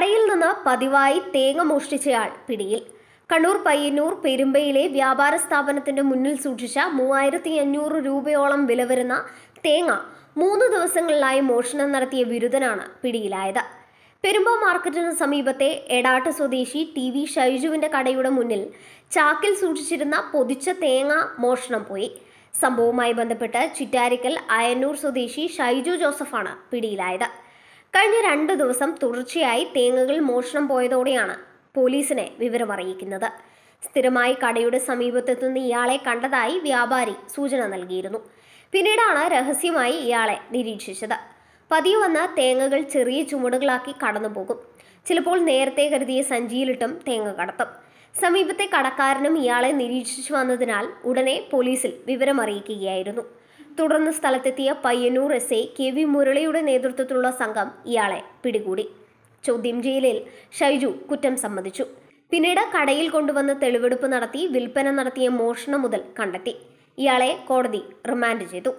കടയിൽ നിന്ന് പതിവായി തേങ്ങ മോഷ്ടിച്ചയാൾ പിടിയിൽ കണ്ണൂർ പയ്യന്നൂർ പെരുമ്പയിലെ വ്യാപാര സ്ഥാപനത്തിന്റെ മുന്നിൽ സൂക്ഷിച്ച മൂവായിരത്തി അഞ്ഞൂറ് രൂപയോളം വില വരുന്ന തേങ്ങ മൂന്ന് ദിവസങ്ങളിലായി മോഷണം നടത്തിയ വിരുദ്ധനാണ് പിടിയിലായത് പെരുമ്പ മാർക്കറ്റിന് സമീപത്തെ എടാട്ട് സ്വദേശി ടി വി ഷൈജുവിന്റെ കടയുടെ മുന്നിൽ ചാക്കിൽ സൂക്ഷിച്ചിരുന്ന പൊതിച്ച തേങ്ങ മോഷണം പോയി സംഭവവുമായി ബന്ധപ്പെട്ട് ചിറ്റാരിക്കൽ അയന്നൂർ സ്വദേശി ഷൈജു ജോസഫാണ് പിടിയിലായത് കഴിഞ്ഞ രണ്ട് ദിവസം തുടർച്ചയായി തേങ്ങകൾ മോഷണം പോയതോടെയാണ് പോലീസിനെ വിവരമറിയിക്കുന്നത് സ്ഥിരമായി കടയുടെ സമീപത്തെത്തുന്ന ഇയാളെ കണ്ടതായി വ്യാപാരി സൂചന നൽകിയിരുന്നു പിന്നീടാണ് രഹസ്യമായി ഇയാളെ നിരീക്ഷിച്ചത് പതിവ് വന്ന തേങ്ങകൾ ചെറിയ ചുമടുകളാക്കി കടന്നുപോകും ചിലപ്പോൾ നേരത്തെ കരുതിയ സഞ്ചിയിലിട്ടും തേങ്ങ കടത്തും സമീപത്തെ കടക്കാരനും ഇയാളെ നിരീക്ഷിച്ചു വന്നതിനാൽ ഉടനെ പോലീസിൽ വിവരമറിയിക്കുകയായിരുന്നു തുടർന്ന് സ്ഥലത്തെത്തിയ Payyanur S I K V മുരളിയുടെ നേതൃത്വത്തിലുള്ള സംഘം ഇയാളെ പിടികൂടി ചോദ്യം ചെയ്യലിൽ ഷൈജു കുറ്റം സമ്മതിച്ചു പിന്നീട് കടയിൽ കൊണ്ടുവന്ന് തെളിവെടുപ്പ് നടത്തി വിൽപ്പന നടത്തിയ മോഷണം മുതൽ കണ്ടെത്തി ഇയാളെ കോടതി റിമാൻഡ് ചെയ്തു